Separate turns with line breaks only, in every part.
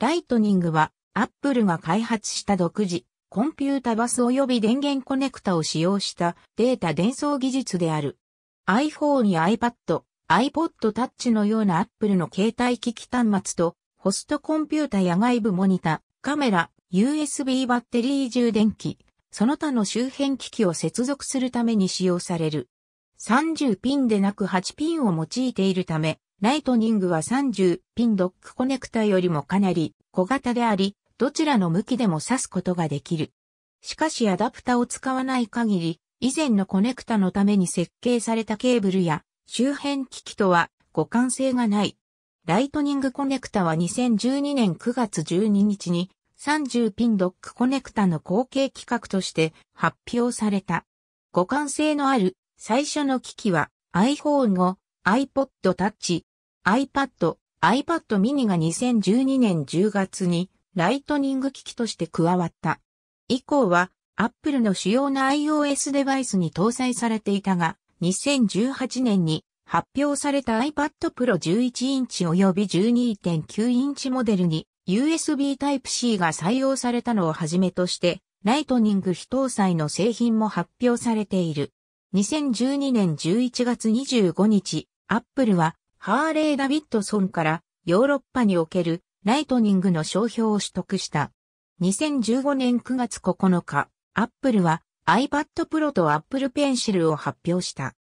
ライトニングは、アップルが開発した独自、コンピュータバス及び電源コネクタを使用したデータ伝送技術である。iPhone や iPad、iPod Touch のようなアップルの携帯機器端末と、ホストコンピュータや外部モニタ、カメラ、USB バッテリー充電器、その他の周辺機器を接続するために使用される。30ピンでなく8ピンを用いているため、ライトニングは30ピンドックコネクタよりもかなり小型であり、どちらの向きでも挿すことができる。しかしアダプタを使わない限り、以前のコネクタのために設計されたケーブルや周辺機器とは互換性がない。ライトニングコネクタは2012年9月12日に30ピンドックコネクタの後継企画として発表された。互換性のある最初の機器は iPhone の iPod Touch、iPad、iPad mini が2012年10月にライトニング機器として加わった。以降は Apple の主要な iOS デバイスに搭載されていたが、2018年に発表された iPad Pro 11インチ及び12.9インチモデルに USB Type-C が採用されたのをはじめとして、ライトニング非搭載の製品も発表されている。2012年11月25日、Apple はハーレー・ダビッドソンからヨーロッパにおけるライトニングの商標を取得した。2015年9月9日、アップルは iPad Pro と Apple Pencil を発表した。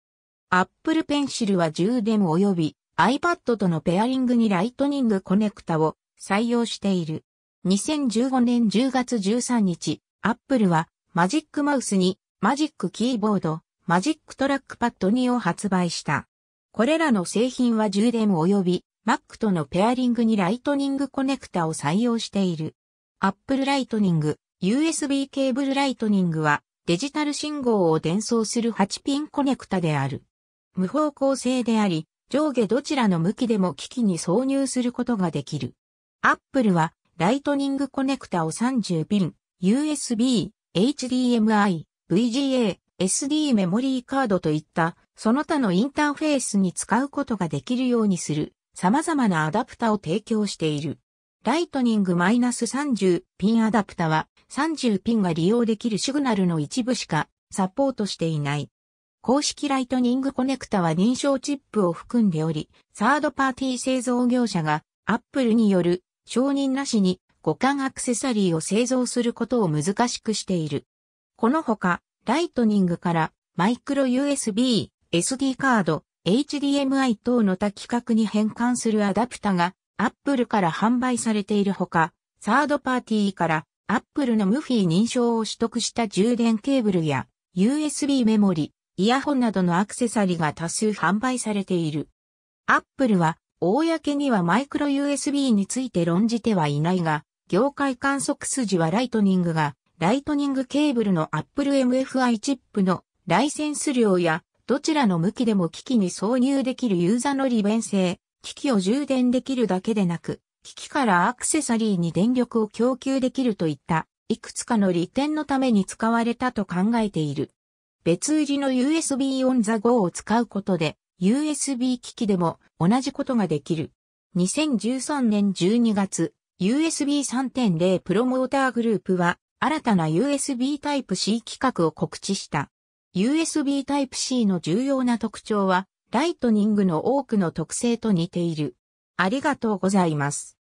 Apple Pencil は充電及び iPad とのペアリングにライトニングコネクタを採用している。2015年10月13日、Apple はマジックマウスにマジックキーボード、マジックトラックパッド2を発売した。これらの製品は充電及び Mac とのペアリングにライトニングコネクタを採用している。Apple Lightning、USB ケーブルライトニングはデジタル信号を伝送する8ピンコネクタである。無方向性であり、上下どちらの向きでも機器に挿入することができる。Apple はライトニングコネクタを30ピン、USB、HDMI、VGA、SD メモリーカードといったその他のインターフェースに使うことができるようにする様々なアダプタを提供している。ライトニング -30 ピンアダプタは30ピンが利用できるシグナルの一部しかサポートしていない。公式ライトニングコネクタは認証チップを含んでおり、サードパーティー製造業者が Apple による承認なしに互換アクセサリーを製造することを難しくしている。このほか、ライトニングからマイクロ USB SD カード、HDMI 等の多規格に変換するアダプタが Apple から販売されているほか、サードパーティーから Apple のムフィー認証を取得した充電ケーブルや USB メモリ、イヤホンなどのアクセサリが多数販売されている。Apple は公にはマイクロ USB について論じてはいないが、業界観測筋はライトニングが、ライトニングケーブルの Apple MFI チップのライセンス料やどちらの向きでも機器に挿入できるユーザの利便性、機器を充電できるだけでなく、機器からアクセサリーに電力を供給できるといった、いくつかの利点のために使われたと考えている。別売りの USB on the go を使うことで、USB 機器でも同じことができる。2013年12月、USB 3.0プロモーターグループは、新たな USB Type-C 規格を告知した。USB Type-C の重要な特徴は、ライトニングの多くの特性と似ている。ありがとうございます。